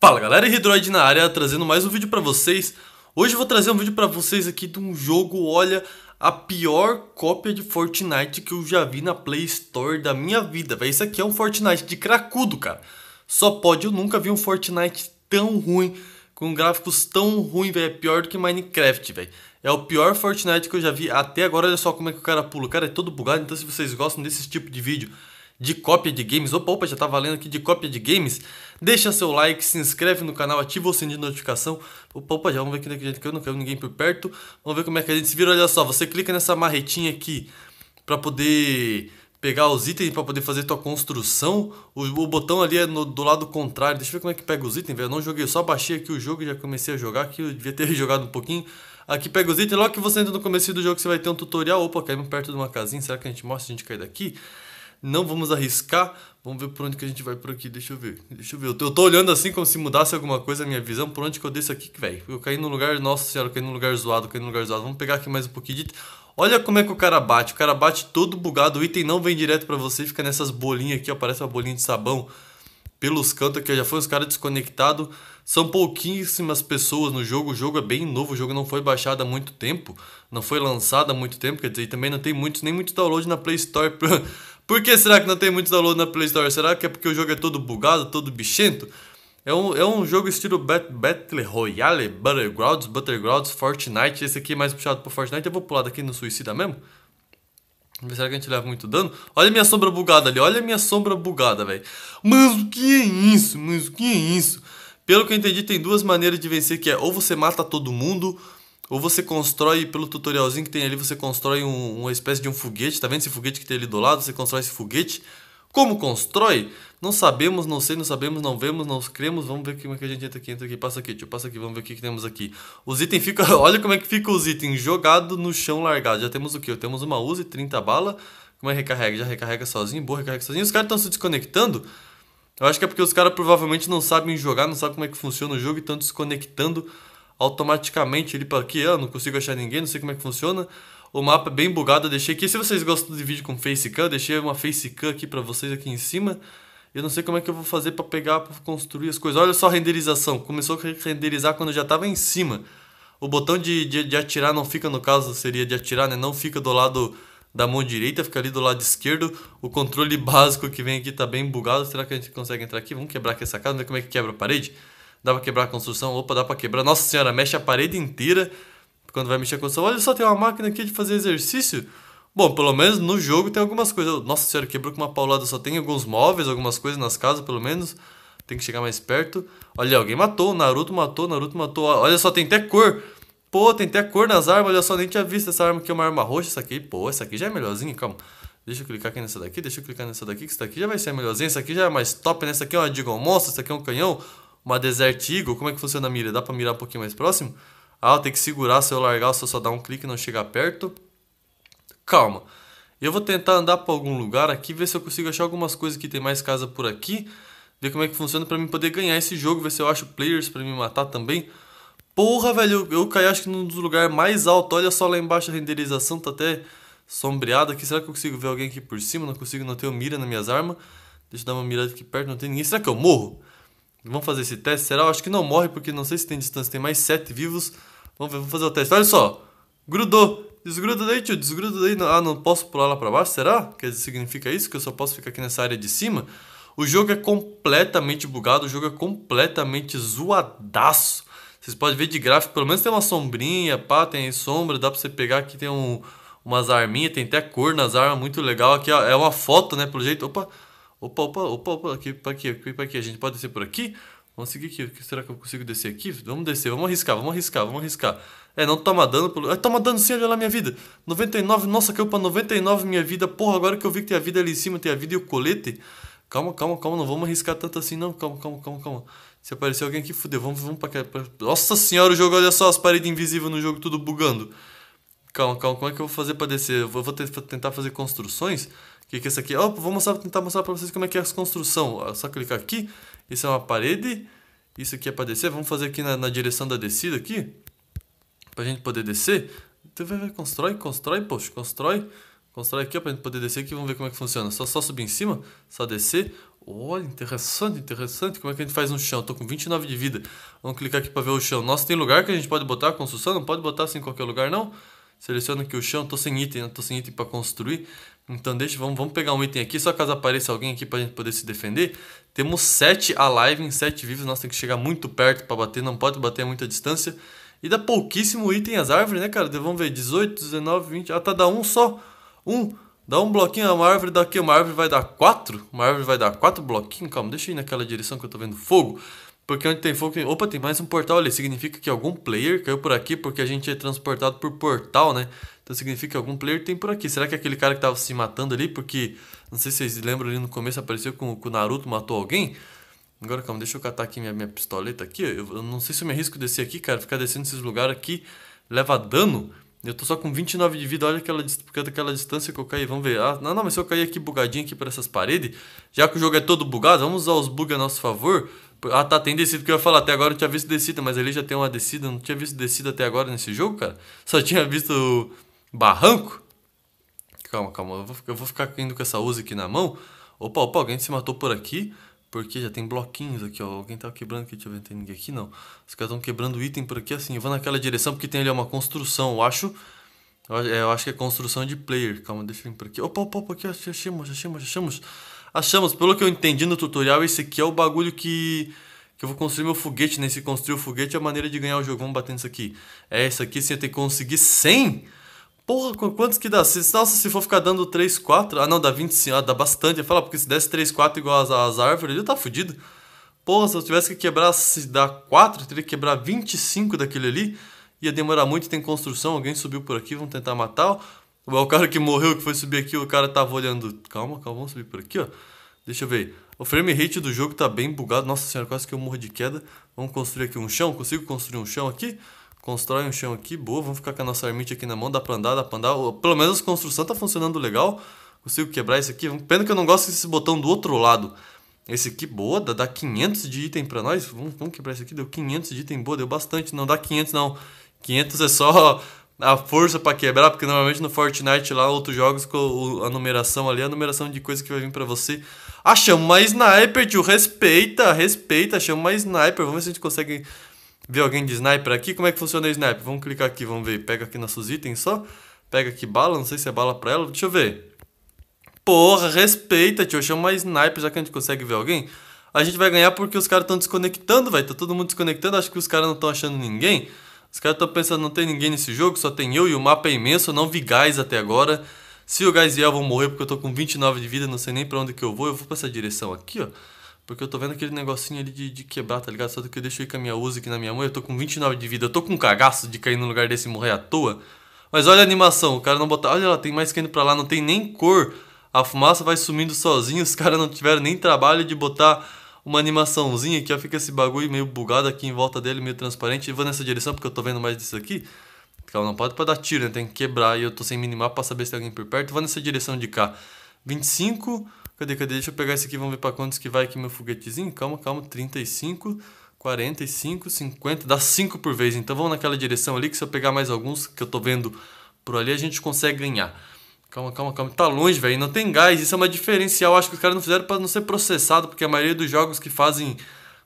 Fala galera, é Hydroid na área, trazendo mais um vídeo para vocês. Hoje eu vou trazer um vídeo para vocês aqui de um jogo, olha, a pior cópia de Fortnite que eu já vi na Play Store da minha vida, velho. Isso aqui é um Fortnite de cracudo, cara. Só pode, eu nunca vi um Fortnite tão ruim, com gráficos tão ruim, velho. É pior do que Minecraft, velho. É o pior Fortnite que eu já vi até agora, olha só como é que o cara pula. O cara é todo bugado, então se vocês gostam desse tipo de vídeo de cópia de games, opa, opa, já tá valendo aqui de cópia de games, deixa seu like, se inscreve no canal, ativa o sininho de notificação, opa, opa, já vamos ver que gente que eu não quero ninguém por perto, vamos ver como é que a gente se vira, olha só, você clica nessa marretinha aqui para poder pegar os itens para poder fazer tua construção. O, o botão ali é no, do lado contrário. Deixa eu ver como é que pega os itens, velho. Eu não joguei, eu só baixei aqui o jogo e já comecei a jogar aqui. Eu devia ter jogado um pouquinho. Aqui pega os itens. Logo que você entra no começo do jogo, você vai ter um tutorial. Opa, caímos perto de uma casinha. Será que a gente mostra a gente cair daqui? Não vamos arriscar. Vamos ver por onde que a gente vai por aqui. Deixa eu ver. Deixa eu ver. Eu tô, eu tô olhando assim como se mudasse alguma coisa a minha visão. Por onde que eu desço aqui, velho? Eu caí no lugar. Nossa senhora, eu caí no lugar zoado, caí no lugar zoado. Vamos pegar aqui mais um pouquinho de. Olha como é que o cara bate. O cara bate todo bugado. O item não vem direto para você. Fica nessas bolinhas aqui, ó. Parece uma bolinha de sabão. Pelos cantos aqui, Já foi os caras desconectados. São pouquíssimas pessoas no jogo. O jogo é bem novo. O jogo não foi baixado há muito tempo. Não foi lançado há muito tempo. Quer dizer, também não tem muitos, nem muito download na Play Store. Por que será que não tem muito download na Play Store? Será que é porque o jogo é todo bugado, todo bichento? É um, é um jogo estilo Battle Royale, Battlegrounds, Battlegrounds, Fortnite. Esse aqui é mais puxado pro Fortnite. Eu vou pular daqui no Suicida mesmo. será que a gente leva muito dano. Olha a minha sombra bugada ali, olha a minha sombra bugada, velho. Mas o que é isso? Mas o que é isso? Pelo que eu entendi, tem duas maneiras de vencer, que é ou você mata todo mundo, ou você constrói, pelo tutorialzinho que tem ali, você constrói um, uma espécie de um foguete. Tá vendo esse foguete que tem ali do lado? Você constrói esse foguete. Como constrói? Não sabemos, não sei, não sabemos, não vemos, não cremos. Vamos ver como é que a gente entra aqui, entra aqui, passa aqui, tio, passa aqui, vamos ver o que, que temos aqui. Os itens fica, olha como é que fica os itens jogado no chão largado. Já temos o que? Temos uma Uzi, 30 bala. Como é que recarrega? Já recarrega sozinho, boa, recarrega sozinho. Os caras estão se desconectando. Eu acho que é porque os caras provavelmente não sabem jogar, não sabem como é que funciona o jogo e estão desconectando automaticamente ele para aqui eu ah, não consigo achar ninguém, não sei como é que funciona. O mapa é bem bugado, eu deixei aqui. Se vocês gostam de vídeo com facecam, deixei uma facecam aqui para vocês aqui em cima. Eu não sei como é que eu vou fazer para pegar, para construir as coisas. Olha só a renderização. Começou a renderizar quando já estava em cima. O botão de, de, de, atirar não fica, no caso, seria de atirar, né? Não fica do lado da mão direita, fica ali do lado esquerdo. O controle básico que vem aqui está bem bugado. Será que a gente consegue entrar aqui? Vamos quebrar aqui essa casa, ver como é que quebra a parede. Dá pra quebrar a construção? Opa, dá pra quebrar. Nossa senhora, mexe a parede inteira quando vai mexer a construção. Olha só, tem uma máquina aqui de fazer exercício. Bom, pelo menos no jogo tem algumas coisas. Nossa senhora, quebrou com uma paulada. Só tem alguns móveis, algumas coisas nas casas, pelo menos. Tem que chegar mais perto. Olha, alguém matou. Naruto matou, Naruto matou. Olha só, tem até cor. Pô, tem até cor nas armas. Olha só, nem tinha visto essa arma aqui. É uma arma roxa. Essa aqui, pô, essa aqui já é melhorzinha. Calma. Deixa eu clicar aqui nessa daqui. Deixa eu clicar nessa daqui. Que essa daqui já vai ser melhorzinha. Essa aqui já é mais top, né? Essa aqui é uma Digon Monstro. Essa aqui é um canhão uma Desert Eagle, como é que funciona a mira? Dá para mirar um pouquinho mais próximo? Ah, tem que segurar, se eu largar, se eu só dar um clique e não chegar perto. Calma. Eu vou tentar andar para algum lugar aqui, ver se eu consigo achar algumas coisas que tem mais casa por aqui. Ver como é que funciona para mim poder ganhar esse jogo, ver se eu acho players para me matar também. Porra, velho, eu, caí acho que num dos lugares mais altos. Olha só lá embaixo a renderização, tá até sombreada aqui. Será que eu consigo ver alguém aqui por cima? Não consigo, não tenho mira nas minhas armas. Deixa eu dar uma mirada aqui perto, não tem ninguém. Será que eu morro? Vamos fazer esse teste, será? Eu acho que não morre, porque não sei se tem distância, tem mais 7 vivos. Vamos ver, vamos fazer o teste. Olha só, grudou. Desgruda daí, tio, desgruda daí. Ah, não posso pular lá pra baixo, será? Quer dizer, significa isso? Que eu só posso ficar aqui nessa área de cima? O jogo é completamente bugado, o jogo é completamente zoadaço. Vocês podem ver de gráfico, pelo menos tem uma sombrinha, pá, tem sombra, dá pra você pegar aqui, tem um, umas arminhas, tem até cor nas armas, muito legal. Aqui ó, é uma foto, né, pelo jeito. Opa, Opa, opa, opa, opa, aqui, pra aqui, aqui, pra aqui. A gente pode descer por aqui? Vamos seguir aqui. Será que eu consigo descer aqui? Vamos descer, vamos arriscar, vamos arriscar, vamos arriscar. É, não toma dano pelo. É, toma dano sim, olha lá minha vida. 99, nossa, caiu pra 99 minha vida. Porra, agora que eu vi que tem a vida ali em cima, tem a vida e o colete. Calma, calma, calma, não vamos arriscar tanto assim, não. Calma, calma, calma, calma. Se aparecer alguém aqui, fudeu. Vamos, vamos pra cá. Pra... Nossa senhora, o jogo, olha só as paredes invisíveis no jogo, tudo bugando. Calma, calma, como é que eu vou fazer pra descer? Eu vou tentar fazer construções? que, que é isso aqui? Oh, vou mostrar, tentar mostrar para vocês como é que é a construção. É só clicar aqui. Isso é uma parede. Isso aqui é para descer. Vamos fazer aqui na, na direção da descida aqui. Para a gente poder descer. Então, vai, vai, constrói, constrói, poxa, constrói. Constrói aqui para a gente poder descer aqui. Vamos ver como é que funciona. Só, só subir em cima, só descer. Olha, interessante, interessante. Como é que a gente faz um chão? Estou com 29 de vida. Vamos clicar aqui para ver o chão. Nossa, tem lugar que a gente pode botar a construção? Não pode botar assim em qualquer lugar, não? Seleciona aqui o chão. Estou sem item, estou sem item para construir. Então deixa, vamos, vamos pegar um item aqui, só caso apareça alguém aqui pra gente poder se defender. Temos 7 alive em 7 vivos, nós temos que chegar muito perto para bater, não pode bater a muita distância. E dá pouquíssimo item as árvores, né, cara? Vamos ver, 18, 19, 20, ah, tá, dá um só, um, dá um bloquinho, uma árvore daqui, uma árvore vai dar 4, uma árvore vai dar 4 bloquinhos, calma, deixa eu ir naquela direção que eu tô vendo fogo. Porque onde tem fogo, tem... opa, tem mais um portal ali. Significa que algum player caiu por aqui, porque a gente é transportado por portal, né? Então significa que algum player tem por aqui. Será que é aquele cara que tava se matando ali, porque não sei se vocês lembram ali no começo apareceu com o Naruto matou alguém? Agora calma, deixa eu catar aqui minha, minha pistoleta aqui. Eu, eu não sei se eu me arrisco descer aqui, cara. Ficar descendo esses lugares aqui leva dano. Eu tô só com 29 de vida, olha aquela, aquela distância que eu caí, vamos ver. Ah, não, não, mas se eu cair aqui bugadinho aqui para essas paredes, já que o jogo é todo bugado, vamos usar os bugs a nosso favor. Ah, tá, tem descida, que eu ia falar, até agora eu tinha visto descida, mas ali já tem uma descida, eu não tinha visto descida até agora nesse jogo, cara. Só tinha visto barranco. Calma, calma, eu vou, eu vou ficar indo com essa usa aqui na mão. Opa, opa, alguém se matou por aqui. Porque já tem bloquinhos aqui, ó. Alguém tava tá quebrando aqui, deixa eu ver, não tem ninguém aqui, não. Os caras estão quebrando item por aqui, assim. Eu vou naquela direção porque tem ali uma construção, eu acho. É, eu acho que é construção de player. Calma, deixa eu vir por aqui. Opa, opa, opa, aqui, achamos, achamos, achamos. Achamos, pelo que eu entendi no tutorial, esse aqui é o bagulho que... Que eu vou construir meu foguete, né? Se construir o foguete é a maneira de ganhar o jogo. Vamos bater nisso aqui. É isso aqui, sim, eu tenho que conseguir 100... Porra, quantos que dá? Se, nossa, se for ficar dando 3, 4. Ah, não, dá 25. Ah, dá bastante. Fala, porque se desse 3, 4 igual as, as árvores, ele tá fudido. Porra, se eu tivesse que quebrar, se dá 4, teria que quebrar 25 daquele ali. Ia demorar muito, tem construção. Alguém subiu por aqui, vamos tentar matar. O, é o cara que morreu, que foi subir aqui, o cara tava olhando. Calma, calma, vamos subir por aqui, ó. Deixa eu ver. O frame rate do jogo tá bem bugado. Nossa senhora, quase que eu morro de queda. Vamos construir aqui um chão. Consigo construir um chão aqui? Constrói um chão aqui, boa. Vamos ficar com a nossa ermite aqui na mão. Dá pra andar, dá pra andar. Pelo menos a construção tá funcionando legal. Consigo quebrar isso aqui. Pena que eu não gosto desse botão do outro lado. Esse aqui, boa, dá 500 de item pra nós. Vamos, vamos quebrar isso aqui. Deu 500 de item, boa, deu bastante. Não dá 500 não. 500 é só a força para quebrar, porque normalmente no Fortnite lá, outros jogos, a numeração ali, é a numeração de coisa que vai vir para você. Ah, chama uma sniper, tio, respeita, respeita, chama uma sniper. Vamos ver se a gente consegue ver alguém de sniper aqui. Como é que funciona o sniper? Vamos clicar aqui, vamos ver. Pega aqui nossos itens só. Pega aqui bala, não sei se é bala pra ela. Deixa eu ver. Porra, respeita, tio. Chama sniper, já que a gente consegue ver alguém. A gente vai ganhar porque os caras estão desconectando, velho. Tá todo mundo desconectando. Acho que os caras não estão achando ninguém. Os caras estão pensando, não tem ninguém nesse jogo, só tem eu e o mapa é imenso. Eu não vi gás até agora. Se o gás vier, eu vou morrer porque eu tô com 29 de vida, não sei nem pra onde que eu vou. Eu vou pra essa direção aqui, ó. Porque eu tô vendo aquele negocinho ali de, de quebrar, tá ligado? Só que eu deixei com a minha Uzi aqui na minha mão. Eu tô com 29 de vida. Eu tô com um cagaço de cair no lugar desse e morrer à toa. Mas olha a animação. O cara não botar. Olha, ela tem mais caindo pra lá. Não tem nem cor. A fumaça vai sumindo sozinho. Os caras não tiveram nem trabalho de botar uma animaçãozinha aqui. Ó, fica esse bagulho meio bugado aqui em volta dele, meio transparente. Eu vou nessa direção porque eu tô vendo mais disso aqui. Calma, não pode pra dar tiro, né? Tem que quebrar. E eu tô sem minimar pra saber se tem alguém por perto. Eu vou nessa direção de cá. 25. Cadê, cadê? Deixa eu pegar esse aqui, vamos ver para quantos que vai aqui meu foguetezinho. Calma, calma, 35, 45, 50, dá 5 por vez. Então vamos naquela direção ali, que se eu pegar mais alguns que eu tô vendo por ali, a gente consegue ganhar. Calma, calma, calma. Tá longe, velho. Não tem gás. Isso é uma diferencial. Acho que os caras não fizeram para não ser processado, porque a maioria dos jogos que fazem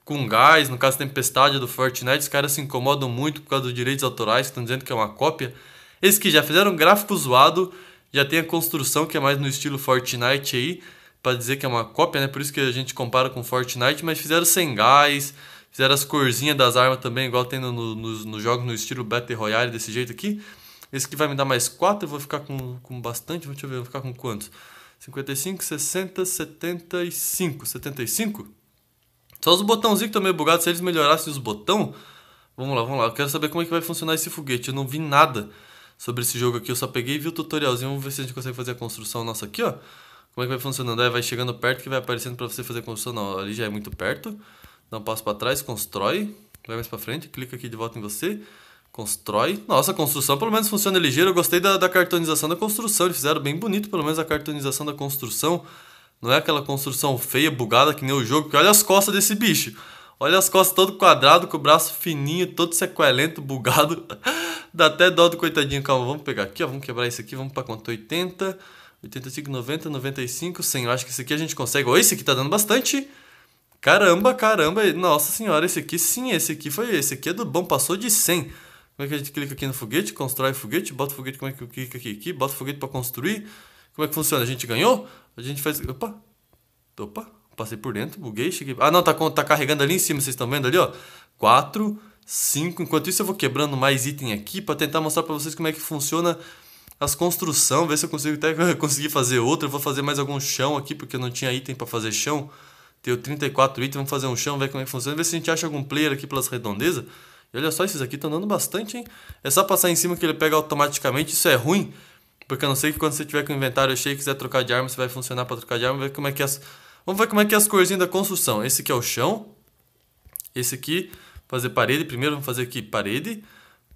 com gás, no caso Tempestade do Fortnite, os caras se incomodam muito por causa dos direitos autorais, que estão dizendo que é uma cópia. esse que já fizeram gráfico zoado, já tem a construção que é mais no estilo Fortnite aí para dizer que é uma cópia, né? Por isso que a gente compara com Fortnite, mas fizeram sem gás, fizeram as corzinhas das armas também, igual tem nos no, no, jogos no estilo Battle Royale, desse jeito aqui. Esse aqui vai me dar mais 4, eu vou ficar com, com bastante, deixa eu ver, vou ficar com quantos? 55, 60, 75, 75? Só os botãozinhos que estão tá meio bugados, se eles melhorassem os botão... Vamos lá, vamos lá, eu quero saber como é que vai funcionar esse foguete, eu não vi nada sobre esse jogo aqui, eu só peguei e vi o tutorialzinho, vamos ver se a gente consegue fazer a construção nossa aqui, ó. Como é que vai funcionando? É, vai chegando perto que vai aparecendo para você fazer construção. Não, ali já é muito perto. Dá um passo para trás, constrói. Vai mais para frente, clica aqui de volta em você. Constrói. Nossa, a construção pelo menos funciona ligeira. Eu gostei da, da cartonização da construção. Eles fizeram bem bonito, pelo menos, a cartonização da construção. Não é aquela construção feia, bugada que nem o jogo. Porque olha as costas desse bicho. Olha as costas todo quadrado, com o braço fininho, todo sequelento, bugado. Dá até dó do coitadinho. Calma, vamos pegar aqui, ó. Vamos quebrar isso aqui. Vamos pra conta 80. 85, 90, 95, 100. Eu acho que esse aqui a gente consegue. Oi, esse aqui tá dando bastante. Caramba, caramba. Nossa senhora, esse aqui sim, esse aqui foi. Esse aqui é do bom, passou de 100. Como é que a gente clica aqui no foguete? Constrói foguete, bota foguete, como é que clica aqui? aqui bota foguete para construir. Como é que funciona? A gente ganhou? A gente faz. Opa! Opa! Passei por dentro, buguei, cheguei. Ah, não, tá, tá carregando ali em cima, vocês estão vendo ali, ó. 4, 5. Enquanto isso, eu vou quebrando mais item aqui para tentar mostrar para vocês como é que funciona as construções, ver se eu consigo até conseguir fazer outra. Eu vou fazer mais algum chão aqui, porque eu não tinha item para fazer chão. Tenho 34 itens, vamos fazer um chão, ver como é que funciona, ver se a gente acha algum player aqui pelas redondezas. E olha só, esses aqui estão dando bastante, hein? É só passar em cima que ele pega automaticamente, isso é ruim, porque eu não sei que quando você tiver com o inventário cheio e quiser trocar de arma, se vai funcionar para trocar de arma, ver como é que é as... Vamos ver como é que é as corzinhas da construção. Esse aqui é o chão. Esse aqui, fazer parede. Primeiro vamos fazer aqui parede.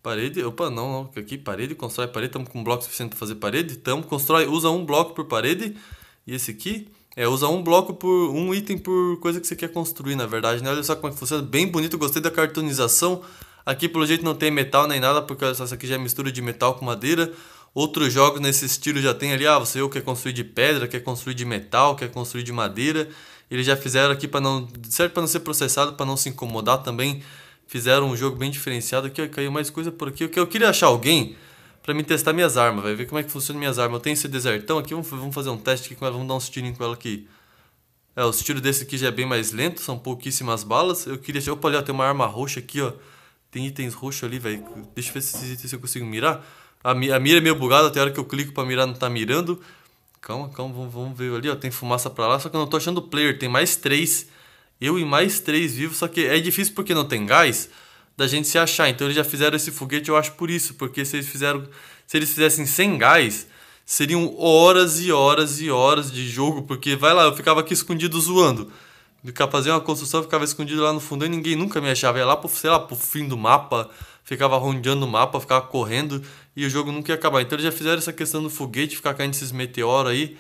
Parede, opa, não, não, aqui parede, constrói parede, estamos com um bloco suficiente para fazer parede, estamos, constrói, usa um bloco por parede, e esse aqui é usa um bloco por, um item por coisa que você quer construir, na verdade, né? Olha só como é que funciona, bem bonito, gostei da cartonização, aqui pelo jeito não tem metal nem nada, porque essa aqui já é mistura de metal com madeira, outros jogos nesse estilo já tem ali, ah, você quer construir de pedra, quer construir de metal, quer construir de madeira, eles já fizeram aqui para não, certo para não ser processado, para não se incomodar também, fizeram um jogo bem diferenciado aqui, caiu mais coisa por aqui. Eu queria achar alguém para me testar minhas armas, vai ver como é que funciona minhas armas. Eu tenho esse desertão aqui, vamos, fazer um teste aqui com ela, vamos dar uns tirinhos com ela aqui. É, os tiros desse aqui já é bem mais lento, são pouquíssimas balas. Eu queria... Opa, ali, ó, tem uma arma roxa aqui, ó. Tem itens roxos ali, velho. Deixa eu ver se, itens eu consigo mirar. A, a mira é meio bugada, até a hora que eu clico pra mirar não tá mirando. Calma, calma, vamos, ver ali, ó. Tem fumaça pra lá, só que eu não tô achando o player. Tem mais três. Eu e mais três vivos, só que é difícil porque não tem gás da gente se achar. Então eles já fizeram esse foguete, eu acho por isso, porque se eles fizeram, se eles fizessem sem gás, seriam horas e horas e horas de jogo, porque vai lá, eu ficava aqui escondido zoando. Ficava fazendo uma construção, ficava escondido lá no fundo e ninguém nunca me achava. Ia lá pro, sei lá, pro fim do mapa, ficava rondeando o mapa, ficava correndo e o jogo nunca ia acabar. Então eles já fizeram essa questão do foguete, ficar caindo esses meteoros aí.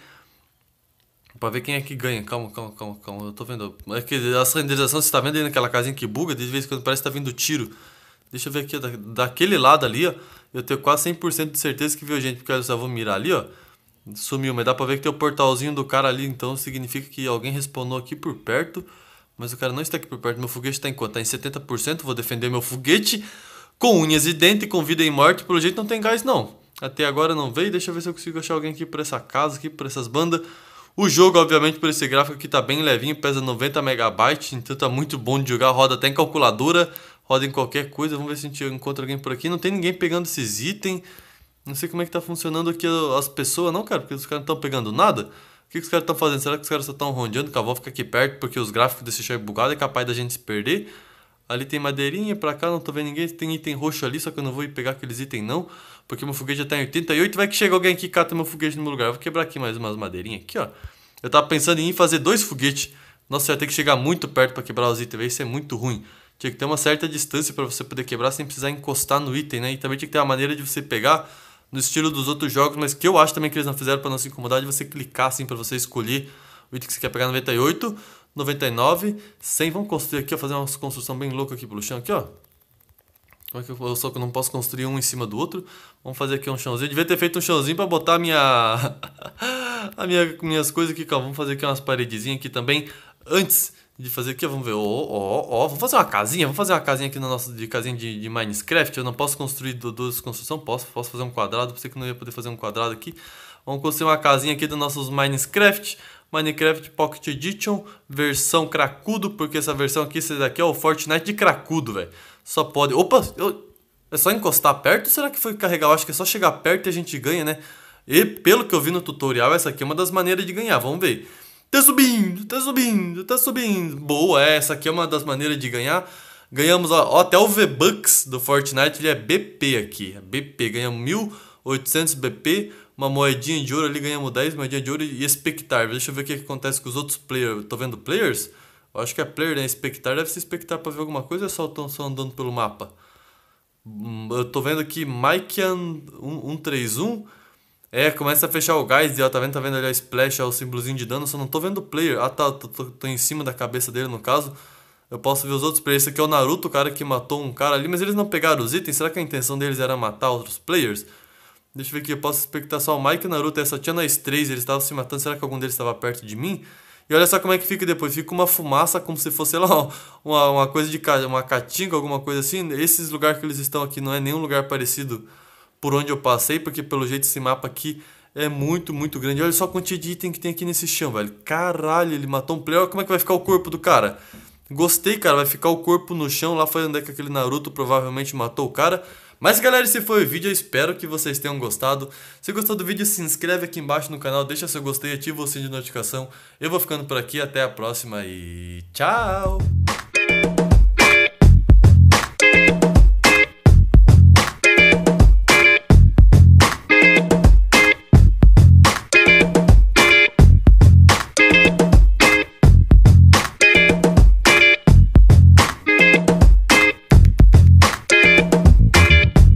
Pra ver quem é que ganha. Calma, calma, calma, calma. Eu tô vendo. É que a renderização você tá vendo aí naquela casinha que buga, de vez em quando parece que tá vindo tiro. Deixa eu ver aqui, da, daquele lado ali, ó. Eu tenho quase 100% de certeza que viu gente, porque eu só vou mirar ali, ó. Sumiu, mas dá pra ver que tem o portalzinho do cara ali, então significa que alguém respawnou aqui por perto. Mas o cara não está aqui por perto. Meu foguete tá em quanto? Tá em 70%. Vou defender meu foguete com unhas e dentes com vida e morte. Pelo jeito não tem gás, não. Até agora não veio. Deixa eu ver se eu consigo achar alguém aqui por essa casa, aqui por essas bandas. O jogo, obviamente, por esse gráfico aqui tá bem levinho, pesa 90 megabytes, então tá muito bom de jogar, roda até em calculadora, roda em qualquer coisa. Vamos ver se a gente encontra alguém por aqui. Não tem ninguém pegando esses itens. Não sei como é que tá funcionando aqui as pessoas, não, cara, porque os caras não estão pegando nada. O que, que os caras estão fazendo? Será que os caras só estão rondeando? O cavalo fica aqui perto porque os gráficos desse é bugado é capaz da gente se perder. Ali tem madeirinha, pra cá não tô vendo ninguém. Tem item roxo ali, só que eu não vou pegar aqueles itens não. Porque meu foguete já tá em 88. Vai que chega alguém aqui e cata meu foguete no meu lugar. Eu vou quebrar aqui mais umas madeirinhas aqui, ó. Eu tava pensando em fazer dois foguetes. Nossa, eu ia ter que chegar muito perto pra quebrar os itens. Isso é muito ruim. Tinha que ter uma certa distância pra você poder quebrar sem precisar encostar no item, né? E também tinha que ter uma maneira de você pegar no estilo dos outros jogos. Mas que eu acho também que eles não fizeram pra não se incomodar. De você clicar assim pra você escolher o item que você quer pegar 98. 99, 100. Vamos construir aqui, ó, fazer uma construção bem louca aqui pelo chão, aqui, ó. Como é que eu, só que eu não posso construir um em cima do outro? Vamos fazer aqui um chãozinho. Eu devia ter feito um chãozinho para botar minha... a minha minhas coisas aqui, calma. Vamos fazer aqui umas paredezinhas aqui também. Antes de fazer aqui, vamos ver. Ó, ó, Vamos fazer uma casinha. Vamos fazer uma casinha aqui na nossa de casinha de, de Minecraft. Eu não posso construir duas construções. Posso, posso fazer um quadrado. Pensei que não ia poder fazer um quadrado aqui. Vamos construir uma casinha aqui dos nossos Minecraft. Minecraft Pocket Edition, versão cracudo, porque essa versão aqui, esse daqui é o Fortnite de cracudo, velho. Só pode... Opa, eu... é só encostar perto ou será que foi carregar? Eu acho que é só chegar perto e a gente ganha, né? E pelo que eu vi no tutorial, essa aqui é uma das maneiras de ganhar, vamos ver. Tá subindo, tá subindo, tá subindo. Boa, é, essa aqui é uma das maneiras de ganhar. Ganhamos ó, ó, até o V-Bucks do Fortnite, ele é BP aqui. É BP, ganhamos 1.800 BP uma moedinha de ouro ali, ganhamos 10 moedinhas de ouro e expectar. Deixa eu ver o que acontece com os outros players. Tô vendo players? Eu acho que é player, né? Expectar deve ser expectar pra ver alguma coisa ou é só estão só andando pelo mapa? Hum, eu tô vendo aqui Maikean 131. É, começa a fechar o gás e ó, tá vendo, tá vendo ali a splash, ó, é o símbolozinho de dano, só não tô vendo o player. Ah tá, tô, tô, tô em cima da cabeça dele no caso. Eu posso ver os outros players. Esse aqui é o Naruto, o cara que matou um cara ali, mas eles não pegaram os itens. Será que a intenção deles era matar outros players? Deixa eu ver aqui, eu posso expectar só o Mike e Naruto. Essa tinha nós três, eles estavam se matando. Será que algum deles estava perto de mim? E olha só como é que fica depois. Fica uma fumaça como se fosse, sei lá, uma, uma coisa de casa uma caatinga, alguma coisa assim. Esses lugares que eles estão aqui não é nenhum lugar parecido por onde eu passei, porque pelo jeito esse mapa aqui é muito, muito grande. Olha só a quantidade de item que tem aqui nesse chão, velho. Caralho, ele matou um player. Olha como é que vai ficar o corpo do cara. Gostei, cara. Vai ficar o corpo no chão lá. Foi onde é que aquele Naruto provavelmente matou o cara. Mas galera, esse foi o vídeo, eu espero que vocês tenham gostado. Se gostou do vídeo, se inscreve aqui embaixo no canal, deixa seu gostei, ativa o sininho de notificação. Eu vou ficando por aqui, até a próxima e tchau!